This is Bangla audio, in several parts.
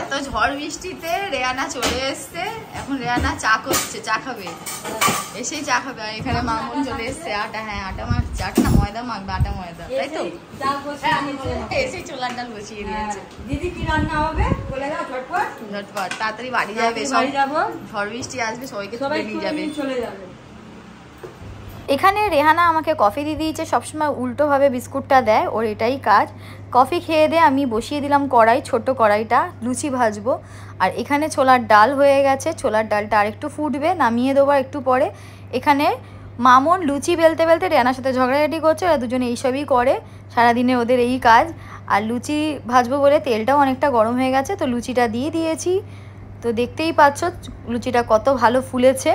এত ঝড় বৃষ্টিতে রেয়ানা চলে এসছে এখন রেয়ানা চা করছে চা খাবে এসেই চা খাবে আর এখানে মামুন চলে এসছে আটা হ্যাঁ আটা মাখছে আটা ময়দা মাখবে আটা ময়দা তাই তো এসেই চোলার ডাল বসিয়ে দিয়েছে দিদি কি রান্না হবে বলে দাও ঝটপট ঝটপট তাড়াতাড়ি বাড়ি যাবে সবাই যাবো ঝড় বৃষ্টি আসবে সবাইকে সবাই নিয়ে যাবে চলে যাবে এখানে রেহানা আমাকে কফি দিয়ে দিয়েছে সবসময় উল্টোভাবে বিস্কুটটা দেয় ওর এটাই কাজ কফি খেয়ে দিয়ে আমি বসিয়ে দিলাম কড়াই ছোট কড়াইটা লুচি ভাজবো আর এখানে ছোলার ডাল হয়ে গেছে ছোলার ডালটা আর একটু ফুটবে নামিয়ে দেবো একটু পরে এখানে মামন লুচি বেলতে বেলতে রেহানার সাথে ঝগড়াঝাটি করছে ওরা দুজনে এইসবই করে সারাদিনে ওদের এই কাজ আর লুচি ভাজবো বলে তেলটাও অনেকটা গরম হয়ে গেছে তো লুচিটা দিয়ে দিয়েছি তো দেখতেই পাচ্ছ লুচিটা কত ভালো ফুলেছে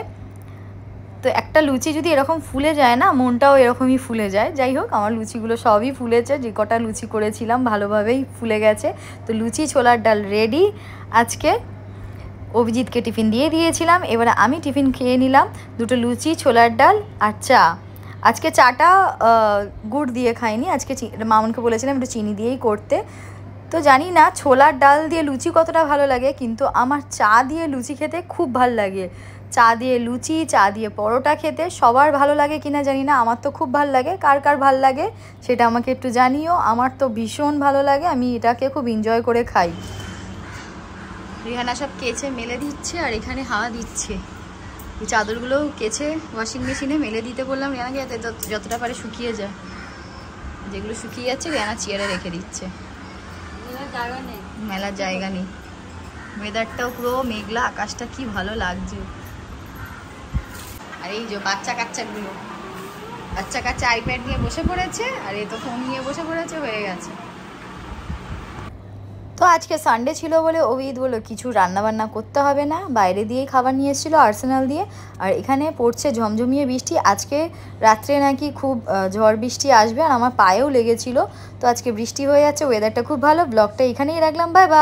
তো একটা লুচি যদি এরকম ফুলে যায় না মনটাও এরকমই ফুলে যায় যাই হোক আমার লুচিগুলো সবই ফুলেছে যে কটা লুচি করেছিলাম ভালোভাবেই ফুলে গেছে তো লুচি ছোলার ডাল রেডি আজকে অভিজিৎকে টিফিন দিয়ে দিয়েছিলাম এবারে আমি টিফিন খেয়ে নিলাম দুটো লুচি ছোলার ডাল আর চা আজকে চাটা গুড় দিয়ে খাইনি আজকে মামনকে বলেছিলাম একটু চিনি দিয়েই করতে তো জানি না ছোলার ডাল দিয়ে লুচি কতটা ভালো লাগে কিন্তু আমার চা দিয়ে লুচি খেতে খুব ভাল লাগে চা দিয়ে লুচি চা দিয়ে পরোটা খেতে সবার ভালো লাগে কিনা জানি না আমার তো খুব ভালো লাগে কার কার ভাল লাগে সেটা আমাকে একটু জানিও আমার তো ভীষণ ভালো লাগে আমি এটাকে খুব এনজয় করে খাই রিহানা সব কেচে মেলে দিচ্ছে আর এখানে হাওয়া দিচ্ছে এই চাদরগুলো কেচে ওয়াশিং মেশিনে মেলে দিতে বললাম রিয়ানাকে যাতে যতটা পারে শুকিয়ে যায় যেগুলো শুকিয়ে যাচ্ছে রিয়ানা চেয়ারে রেখে দিচ্ছে মেলার জায়গা নেই ওয়েদারটাও পুরো মেঘলা আকাশটা কি ভালো লাগছে আর এই যে বাচ্চা কাচ্চাগুলো বাচ্চা কাচ্চা আইপ্যাড নিয়ে বসে পড়েছে আর এ তো ফোন নিয়ে বসে পড়েছে হয়ে গেছে তো আজকে সানডে ছিল বলে অভিদ বলো কিছু রান্নাবান্না করতে হবে না বাইরে দিয়েই খাবার নিয়ে এসেছিলো আর্সেনাল দিয়ে আর এখানে পড়ছে ঝমঝমিয়ে বৃষ্টি আজকে রাত্রে নাকি খুব ঝড় বৃষ্টি আসবে আর আমার পায়েও লেগেছিল তো আজকে বৃষ্টি হয়ে যাচ্ছে ওয়েদারটা খুব ভালো ব্লগটা এখানেই রাখলাম বাই বা